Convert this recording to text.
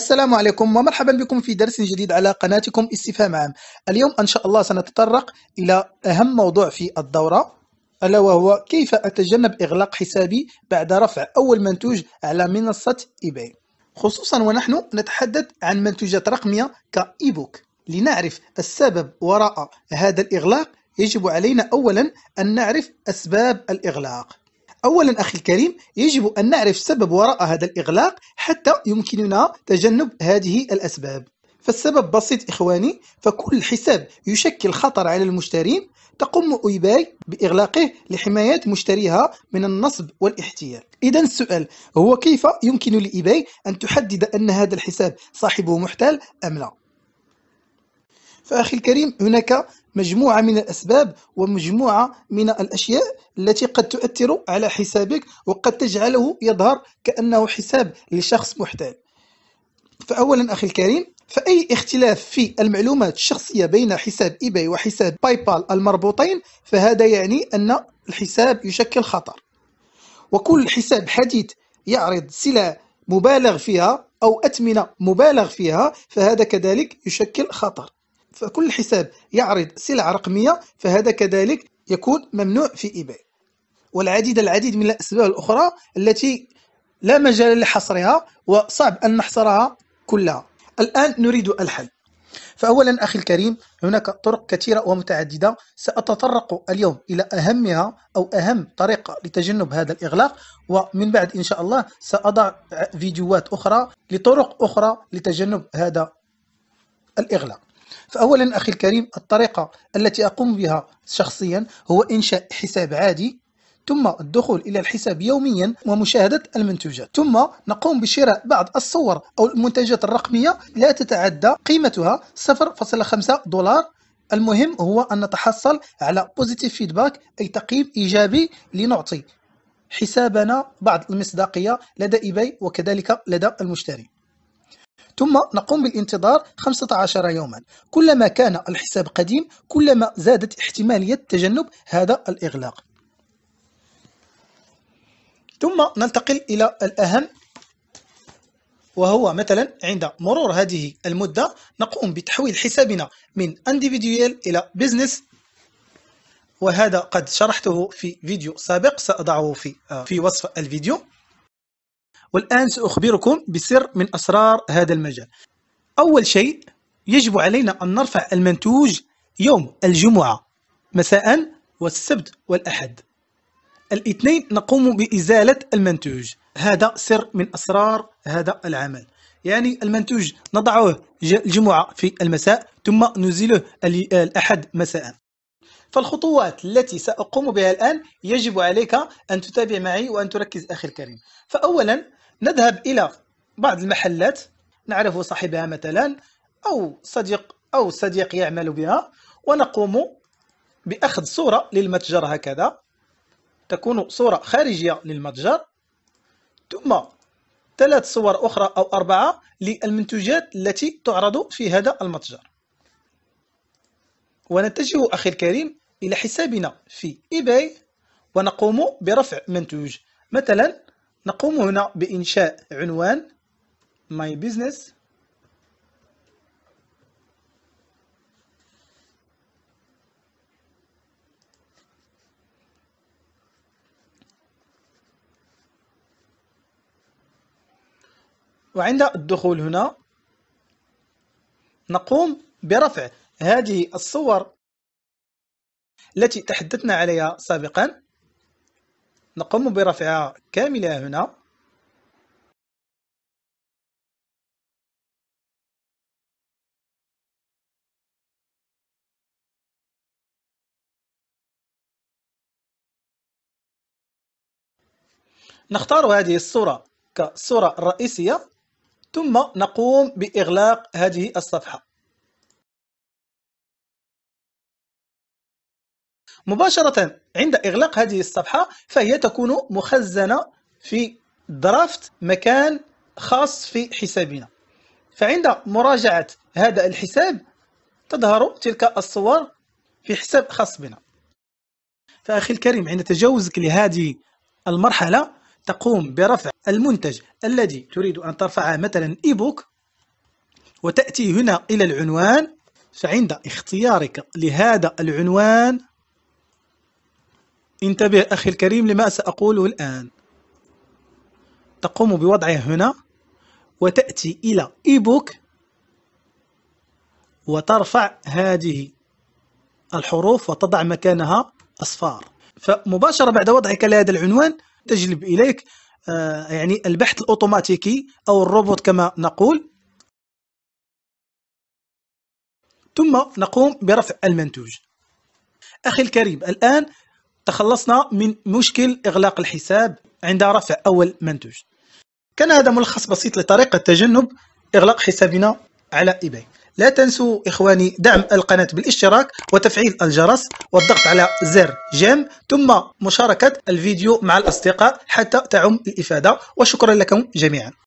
السلام عليكم ومرحبا بكم في درس جديد على قناتكم استفهام عام اليوم إن شاء الله سنتطرق إلى أهم موضوع في الدورة ألا وهو كيف أتجنب إغلاق حسابي بعد رفع أول منتوج على منصة إيباي خصوصا ونحن نتحدث عن منتوجات رقمية كإيبوك لنعرف السبب وراء هذا الإغلاق يجب علينا أولا أن نعرف أسباب الإغلاق أولاً أخي الكريم، يجب أن نعرف السبب وراء هذا الإغلاق حتى يمكننا تجنب هذه الأسباب. فالسبب بسيط إخواني، فكل حساب يشكل خطر على المشترين تقوم أيباي بإغلاقه لحماية مشتريها من النصب والاحتيال إذا السؤال هو كيف يمكن لإيباي أن تحدد أن هذا الحساب صاحبه محتال أم لا؟ فأخي الكريم هناك مجموعة من الأسباب ومجموعة من الأشياء التي قد تؤثر على حسابك وقد تجعله يظهر كأنه حساب لشخص محتال فأولا أخي الكريم فأي اختلاف في المعلومات الشخصية بين حساب إيباي وحساب باي بال المربوطين فهذا يعني أن الحساب يشكل خطر وكل حساب حديث يعرض سلع مبالغ فيها أو أثمنة مبالغ فيها فهذا كذلك يشكل خطر فكل حساب يعرض سلعة رقمية فهذا كذلك يكون ممنوع في إيباي والعديد العديد من الأسباب الأخرى التي لا مجال لحصرها وصعب أن نحصرها كلها الآن نريد الحل فأولا أخي الكريم هناك طرق كثيرة ومتعددة سأتطرق اليوم إلى أهمها أو أهم طريقة لتجنب هذا الإغلاق ومن بعد إن شاء الله سأضع فيديوهات أخرى لطرق أخرى لتجنب هذا الإغلاق فأولا أخي الكريم الطريقة التي أقوم بها شخصيا هو إنشاء حساب عادي ثم الدخول إلى الحساب يوميا ومشاهدة المنتوجات ثم نقوم بشراء بعض الصور أو المنتجات الرقمية لا تتعدى قيمتها 0.5 دولار المهم هو أن نتحصل على بوزيتيف فيدباك أي تقييم إيجابي لنعطي حسابنا بعض المصداقية لدى إيباي وكذلك لدى المشتري ثم نقوم بالانتظار 15 يوما كلما كان الحساب قديم كلما زادت احتمالية تجنب هذا الإغلاق ثم ننتقل إلى الأهم وهو مثلا عند مرور هذه المدة نقوم بتحويل حسابنا من individual إلى business وهذا قد شرحته في فيديو سابق سأضعه في آه، في وصف الفيديو والآن سأخبركم بسر من أسرار هذا المجال أول شيء يجب علينا أن نرفع المنتوج يوم الجمعة مساء والسبت والأحد الاثنين نقوم بإزالة المنتوج هذا سر من أسرار هذا العمل يعني المنتوج نضعه الجمعة في المساء ثم نزيله الأحد مساء فالخطوات التي سأقوم بها الآن يجب عليك أن تتابع معي وأن تركز أخي الكريم فأولا نذهب إلى بعض المحلات نعرف صاحبها مثلا أو صديق أو صديق يعمل بها ونقوم بأخذ صورة للمتجر هكذا تكون صورة خارجية للمتجر ثم ثلاث صور أخرى أو أربعة للمنتوجات التي تعرض في هذا المتجر ونتجه أخي الكريم إلى حسابنا في إيباي ونقوم برفع منتوج مثلا نقوم هنا بإنشاء عنوان My Business وعند الدخول هنا نقوم برفع هذه الصور التي تحدثنا عليها سابقا نقوم برفعها كاملة هنا نختار هذه الصورة كصورة رئيسية ثم نقوم بإغلاق هذه الصفحة مباشرة عند إغلاق هذه الصفحة فهي تكون مخزنة في درافت مكان خاص في حسابنا فعند مراجعة هذا الحساب تظهر تلك الصور في حساب خاص بنا فأخي الكريم عند تجاوزك لهذه المرحلة تقوم برفع المنتج الذي تريد أن ترفعه مثلا إيبوك وتأتي هنا إلى العنوان فعند اختيارك لهذا العنوان انتبه أخي الكريم لما سأقوله الآن تقوم بوضعه هنا وتأتي إلى إيبوك وترفع هذه الحروف وتضع مكانها أصفار فمباشرة بعد وضعك لهذا العنوان تجلب إليك آه، يعني البحث الأوتوماتيكي أو الروبوت كما نقول ثم نقوم برفع المنتوج أخي الكريم الآن تخلصنا من مشكل إغلاق الحساب عند رفع أول منتوج كان هذا ملخص بسيط لطريقة تجنب إغلاق حسابنا على إيباي لا تنسوا إخواني دعم القناة بالاشتراك وتفعيل الجرس والضغط على زر جيم ثم مشاركة الفيديو مع الأصدقاء حتى تعم الإفادة وشكرا لكم جميعا